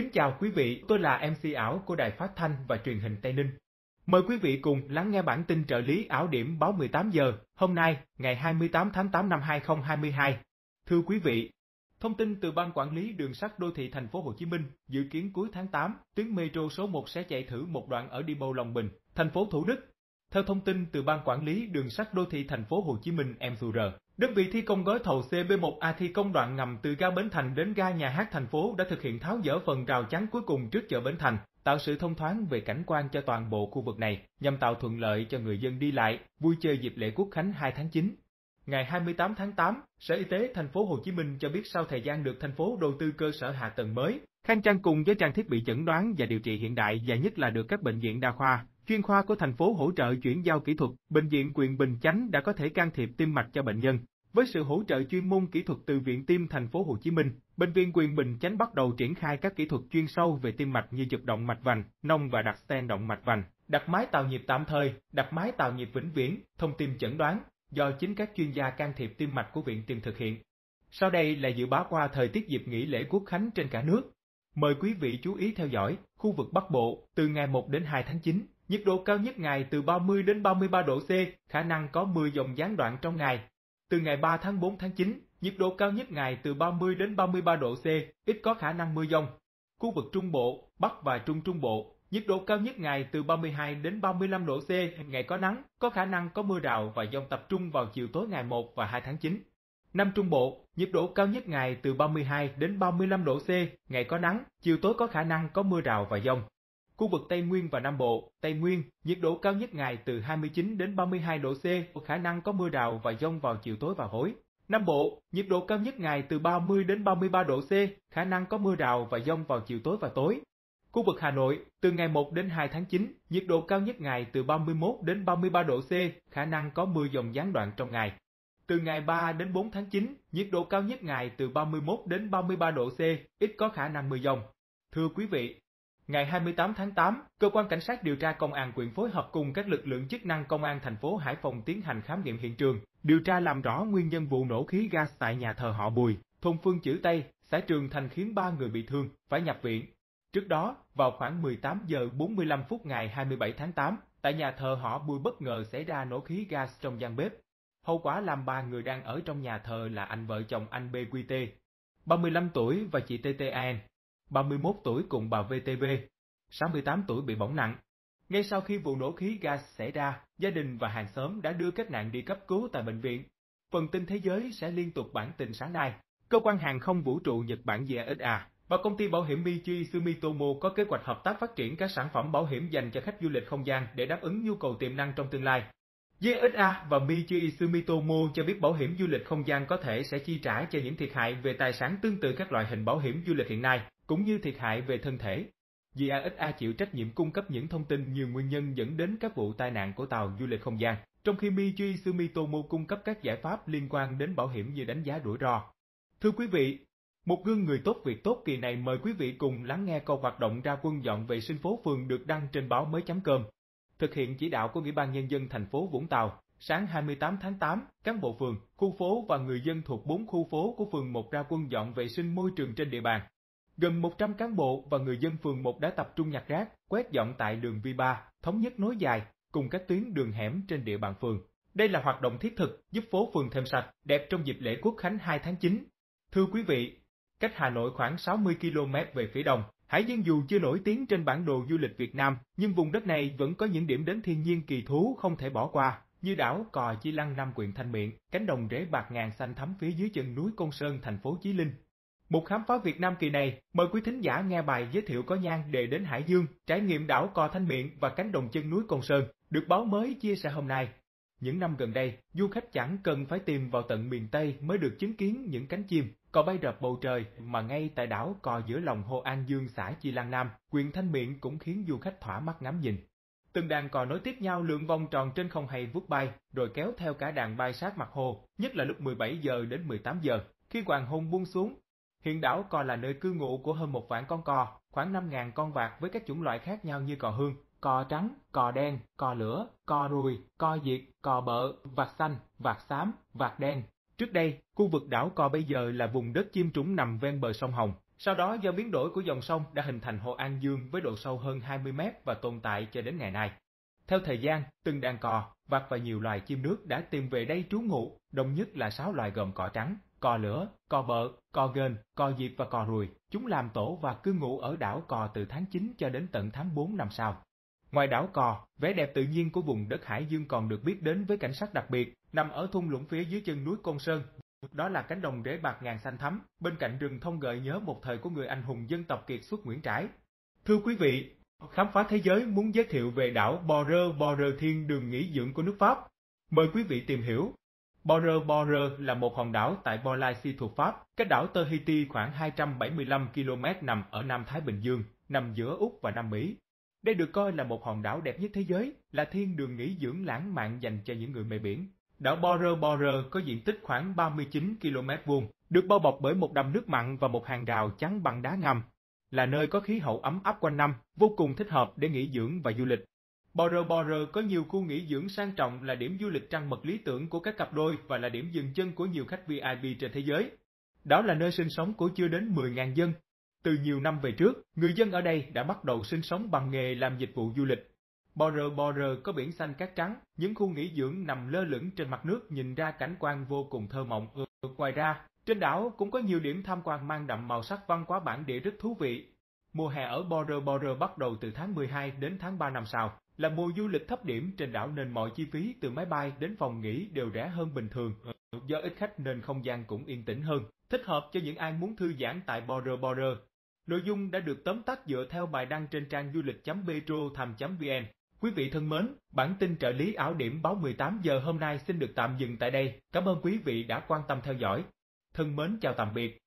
Kính chào quý vị, tôi là MC ảo của Đài Phát Thanh và Truyền hình Tây Ninh. Mời quý vị cùng lắng nghe bản tin trợ lý ảo điểm báo 18 giờ hôm nay, ngày 28 tháng 8 năm 2022. Thưa quý vị, thông tin từ Ban Quản lý Đường sắt Đô thị Thành phố Hồ Chí Minh dự kiến cuối tháng 8, tuyến metro số 1 sẽ chạy thử một đoạn ở đi bộ Long Bình, thành phố Thủ Đức theo thông tin từ Ban Quản lý Đường sắt Đô thị Thành phố Hồ Chí Minh MQR, đơn vị thi công gói thầu CB1A thi công đoạn ngầm từ ga Bến Thành đến ga nhà hát thành phố đã thực hiện tháo dỡ phần rào chắn cuối cùng trước chợ Bến Thành, tạo sự thông thoáng về cảnh quan cho toàn bộ khu vực này, nhằm tạo thuận lợi cho người dân đi lại, vui chơi dịp lễ Quốc khánh 2 tháng 9. Ngày 28 tháng 8, Sở Y tế thành phố Hồ Chí Minh cho biết sau thời gian được thành phố đầu tư cơ sở hạ tầng mới, khang trang cùng với trang thiết bị chẩn đoán và điều trị hiện đại và nhất là được các bệnh viện đa khoa, Chuyên khoa của thành phố hỗ trợ chuyển giao kỹ thuật, bệnh viện quyền Bình Chánh đã có thể can thiệp tim mạch cho bệnh nhân. Với sự hỗ trợ chuyên môn kỹ thuật từ Viện Tim Thành phố Hồ Chí Minh, Bệnh viện Quyền Bình Chánh bắt đầu triển khai các kỹ thuật chuyên sâu về tim mạch như chụp động mạch vành, nông và đặt stent động mạch vành, đặt máy tạo nhịp tạm thời, đặt máy tạo nhịp vĩnh viễn, thông tin chẩn đoán do chính các chuyên gia can thiệp tim mạch của viện tim thực hiện. Sau đây là dự báo qua thời tiết dịp nghỉ lễ Quốc khánh trên cả nước. Mời quý vị chú ý theo dõi khu vực Bắc Bộ từ ngày 1 đến 2 tháng 9, nhiệt độ cao nhất ngày từ 30 đến 33 độ C, khả năng có mưa dòng gián đoạn trong ngày. Từ ngày 3 tháng 4 tháng 9, nhiệt độ cao nhất ngày từ 30 đến 33 độ C, ít có khả năng mưa dông. Khu vực Trung Bộ, Bắc và Trung Trung Bộ, nhiệt độ cao nhất ngày từ 32 đến 35 độ C, ngày có nắng, có khả năng có mưa rào và dông tập trung vào chiều tối ngày 1 và 2 tháng 9. Nam Trung Bộ, nhiệt độ cao nhất ngày từ 32 đến 35 độ C, ngày có nắng, chiều tối có khả năng có mưa rào và dông. Khu vực Tây Nguyên và Nam Bộ, Tây Nguyên, nhiệt độ cao nhất ngày từ 29 đến 32 độ C, có khả năng có mưa rào và dông vào chiều tối và tối. Nam Bộ, nhiệt độ cao nhất ngày từ 30 đến 33 độ C, khả năng có mưa rào và dông vào chiều tối và tối. Khu vực Hà Nội, từ ngày 1 đến 2 tháng 9, nhiệt độ cao nhất ngày từ 31 đến 33 độ C, khả năng có mưa dòng gián đoạn trong ngày. Từ ngày 3 đến 4 tháng 9, nhiệt độ cao nhất ngày từ 31 đến 33 độ C, ít có khả năng mưa dòng. Thưa quý vị, Ngày 28 tháng 8, cơ quan cảnh sát điều tra công an quyện phối hợp cùng các lực lượng chức năng công an thành phố Hải Phòng tiến hành khám nghiệm hiện trường, điều tra làm rõ nguyên nhân vụ nổ khí gas tại nhà thờ họ Bùi, thôn Phương Chữ Tây, xã Trường Thành khiến 3 người bị thương, phải nhập viện. Trước đó, vào khoảng 18 giờ 45 phút ngày 27 tháng 8, tại nhà thờ họ Bùi bất ngờ xảy ra nổ khí gas trong gian bếp. Hậu quả làm ba người đang ở trong nhà thờ là anh vợ chồng anh BQT, 35 tuổi và chị TTN, 31 tuổi cùng bà VTV, 68 tuổi bị bỏng nặng. Ngay sau khi vụ nổ khí gas xảy ra, gia đình và hàng xóm đã đưa các nạn đi cấp cứu tại bệnh viện. Phần tin thế giới sẽ liên tục bản tin sáng nay. Cơ quan hàng không vũ trụ Nhật Bản JSA và công ty bảo hiểm Miji Sumitomo có kế hoạch hợp tác phát triển các sản phẩm bảo hiểm dành cho khách du lịch không gian để đáp ứng nhu cầu tiềm năng trong tương lai. JSA và Miji Sumitomo cho biết bảo hiểm du lịch không gian có thể sẽ chi trả cho những thiệt hại về tài sản tương tự các loại hình bảo hiểm du lịch hiện nay, cũng như thiệt hại về thân thể. GASA chịu trách nhiệm cung cấp những thông tin nhiều nguyên nhân dẫn đến các vụ tai nạn của tàu du lịch không gian, trong khi Miji Sumitomo cung cấp các giải pháp liên quan đến bảo hiểm như đánh giá rủi ro. Thưa quý vị, một gương người tốt việc tốt kỳ này mời quý vị cùng lắng nghe câu hoạt động ra quân dọn vệ sinh phố phường được đăng trên báo mới chấm cơm. Thực hiện chỉ đạo của Ủy ban Nhân dân thành phố Vũng Tàu, sáng 28 tháng 8, cán bộ phường, khu phố và người dân thuộc 4 khu phố của phường 1 ra quân dọn vệ sinh môi trường trên địa bàn. Gần 100 cán bộ và người dân phường 1 đã tập trung nhặt rác, quét dọn tại đường V3, thống nhất nối dài, cùng các tuyến đường hẻm trên địa bàn phường. Đây là hoạt động thiết thực giúp phố phường thêm sạch, đẹp trong dịp lễ Quốc khánh 2 tháng 9. Thưa quý vị, cách Hà Nội khoảng 60 km về phía đông, Hải Dương dù chưa nổi tiếng trên bản đồ du lịch Việt Nam, nhưng vùng đất này vẫn có những điểm đến thiên nhiên kỳ thú không thể bỏ qua, như đảo Cò Chi Lăng Nam quyện Thanh Miện, cánh đồng rễ bạc ngàn xanh thắm phía dưới chân núi Côn Sơn thành phố Chí Linh. Một khám phá Việt Nam kỳ này, mời quý thính giả nghe bài giới thiệu có nhan để đến Hải Dương, trải nghiệm đảo Cò Thanh Miện và cánh đồng chân núi Côn Sơn, được báo mới chia sẻ hôm nay. Những năm gần đây, du khách chẳng cần phải tìm vào tận miền Tây mới được chứng kiến những cánh chim cò bay rập bầu trời mà ngay tại đảo cò giữa lòng hồ An Dương xã Chi Lăng Nam, huyện Thanh Miện cũng khiến du khách thỏa mắt ngắm nhìn. Từng đàn cò nối tiếp nhau lượn vòng tròn trên không hay vút bay, rồi kéo theo cả đàn bay sát mặt hồ, nhất là lúc 17 giờ đến 18 giờ, khi hoàng hôn buông xuống, Hiện đảo Cò là nơi cư ngụ của hơn một vạn con cò, khoảng 5.000 con vạc với các chủng loại khác nhau như cò hương, cò trắng, cò đen, cò lửa, cò ruồi, cò diệt, cò bợ, vạc xanh, vạc xám, vạc đen. Trước đây, khu vực đảo Cò bây giờ là vùng đất chim trúng nằm ven bờ sông Hồng. Sau đó do biến đổi của dòng sông đã hình thành hồ An Dương với độ sâu hơn 20 mét và tồn tại cho đến ngày nay. Theo thời gian, từng đàn cò, vạc và nhiều loài chim nước đã tìm về đây trú ngụ, đông nhất là 6 loài gồm cò trắng, cò lửa, cò bợ, cò gên, cò diệp và cò ruồi, chúng làm tổ và cư ngụ ở đảo cò từ tháng 9 cho đến tận tháng 4 năm sau. Ngoài đảo Cò, vẻ đẹp tự nhiên của vùng đất Hải Dương còn được biết đến với cảnh sắc đặc biệt, nằm ở thung lũng phía dưới chân núi Côn Sơn. Đó là cánh đồng rễ bạc ngàn xanh thắm, bên cạnh rừng thông gợi nhớ một thời của người anh hùng dân tộc kiệt xuất Nguyễn Trãi. Thưa quý vị, khám phá thế giới muốn giới thiệu về đảo Rơ, Borre Rơ Thiên Đường nghỉ dưỡng của nước Pháp. Mời quý vị tìm hiểu Bora-Bora là một hòn đảo tại Boracay thuộc Pháp. Cách đảo Tahiti khoảng 275 km nằm ở Nam Thái Bình Dương, nằm giữa Úc và Nam Mỹ. Đây được coi là một hòn đảo đẹp nhất thế giới, là thiên đường nghỉ dưỡng lãng mạn dành cho những người mê biển. Đảo Bora-Bora có diện tích khoảng 39 km vuông, được bao bọc bởi một đầm nước mặn và một hàng rào chắn bằng đá ngầm. Là nơi có khí hậu ấm áp quanh năm, vô cùng thích hợp để nghỉ dưỡng và du lịch. Bora Bora có nhiều khu nghỉ dưỡng sang trọng là điểm du lịch trăng mật lý tưởng của các cặp đôi và là điểm dừng chân của nhiều khách VIP trên thế giới. Đó là nơi sinh sống của chưa đến 10.000 dân. Từ nhiều năm về trước, người dân ở đây đã bắt đầu sinh sống bằng nghề làm dịch vụ du lịch. Bora Bora có biển xanh cát trắng, những khu nghỉ dưỡng nằm lơ lửng trên mặt nước nhìn ra cảnh quan vô cùng thơ mộng. Ngoài ra, trên đảo cũng có nhiều điểm tham quan mang đậm màu sắc văn hóa bản địa rất thú vị. Mùa hè ở Bora Bora bắt đầu từ tháng 12 đến tháng 3 năm sau, là mùa du lịch thấp điểm trên đảo nên mọi chi phí từ máy bay đến phòng nghỉ đều rẻ hơn bình thường. Do ít khách nên không gian cũng yên tĩnh hơn, thích hợp cho những ai muốn thư giãn tại Bora Bora. Nội dung đã được tóm tắt dựa theo bài đăng trên trang du lịch.petrotham.vn. Quý vị thân mến, bản tin trợ lý ảo điểm báo 18 giờ hôm nay xin được tạm dừng tại đây. Cảm ơn quý vị đã quan tâm theo dõi. Thân mến chào tạm biệt.